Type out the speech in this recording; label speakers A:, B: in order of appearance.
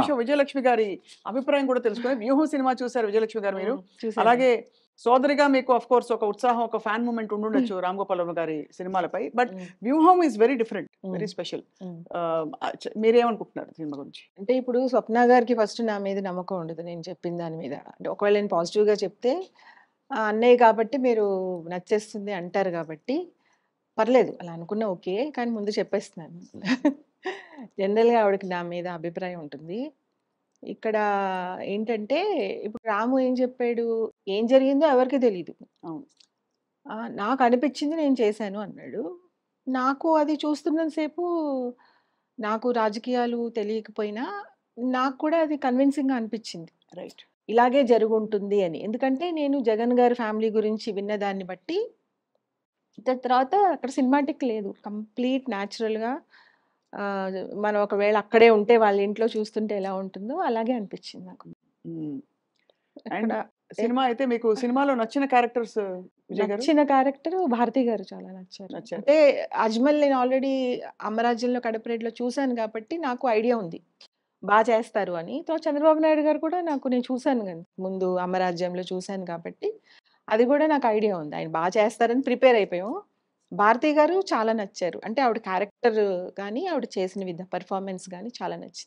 A: విషయం విజయలక్ష్మి గారి అభిప్రాయం కూడా తెలుసుకుని వ్యూహం సినిమా చూసారు విజయలక్ష్మి గారు మీరు అలాగే సోదరిగా మీకు అఫ్ కోర్స్ ఒక ఉత్సాహం ఒక ఫ్యాన్ మూమెంట్ ఉండుండొచ్చు రామ్ గోపాల్ వర్మ గారి సినిమాలపై but Vyooham is very different very special మీరేమనుకుంటున్నారు సినిమా గురించి అంటే ఇప్పుడు స్వప్న గారికి ఫస్ట్
B: నా మీద నమ్మకం ఉండదు నేను చెప్పిన దాని మీద అంటే ఒకవేళ నేను గా చెప్తే అన్నయ్య కాబట్టి మీరు నచ్చేస్తుంది అంటారు కాబట్టి పర్లేదు అలా అనుకున్నా ఓకే కానీ ముందు చెప్పేస్తున్నాను జనరల్గా ఆవిడకి నా మీద అభిప్రాయం ఉంటుంది ఇక్కడ ఏంటంటే ఇప్పుడు రాము ఏం చెప్పాడు ఏం జరిగిందో ఎవరికి తెలియదు నాకు అనిపించింది నేను చేశాను అన్నాడు నాకు అది చూస్తున్నంతసేపు నాకు రాజకీయాలు తెలియకపోయినా నాకు కూడా అది కన్విన్సింగ్గా అనిపించింది రైట్ ఇలాగే జరుగుంటుంది అని ఎందుకంటే నేను జగన్ గారి ఫ్యామిలీ గురించి విన్న దాన్ని బట్టి తర్వాత అక్కడ సినిమాటిక్ లేదు కంప్లీట్ న్యాచురల్గా మనం ఒకవేళ అక్కడే ఉంటే వాళ్ళ ఇంట్లో చూస్తుంటే ఎలా
A: ఉంటుందో అలాగే అనిపించింది నాకు
C: అండ్ సినిమా
A: అయితే మీకు సినిమాలో నచ్చిన క్యారెక్టర్స్
B: నచ్చిన
C: క్యారెక్టర్ భారతి గారు చాలా నచ్చారు అంటే
A: అజ్మల్
B: నేను ఆల్రెడీ అమరాజ్యంలో కడపరేట్లో చూశాను కాబట్టి నాకు ఐడియా ఉంది బాగా చేస్తారు అని తర్వాత చంద్రబాబు నాయుడు గారు కూడా నాకు నేను చూశాను కానీ ముందు అమరాజ్యంలో చూశాను కాబట్టి అది కూడా నాకు ఐడియా ఉంది ఆయన బాగా చేస్తారని ప్రిపేర్ అయిపోయాం భారతి గారు చాలా నచ్చారు అంటే ఆవిడ క్యారెక్టర్ కానీ ఆవిడ చేసిన విధ పర్ఫార్మెన్స్ కానీ చాలా నచ్చింది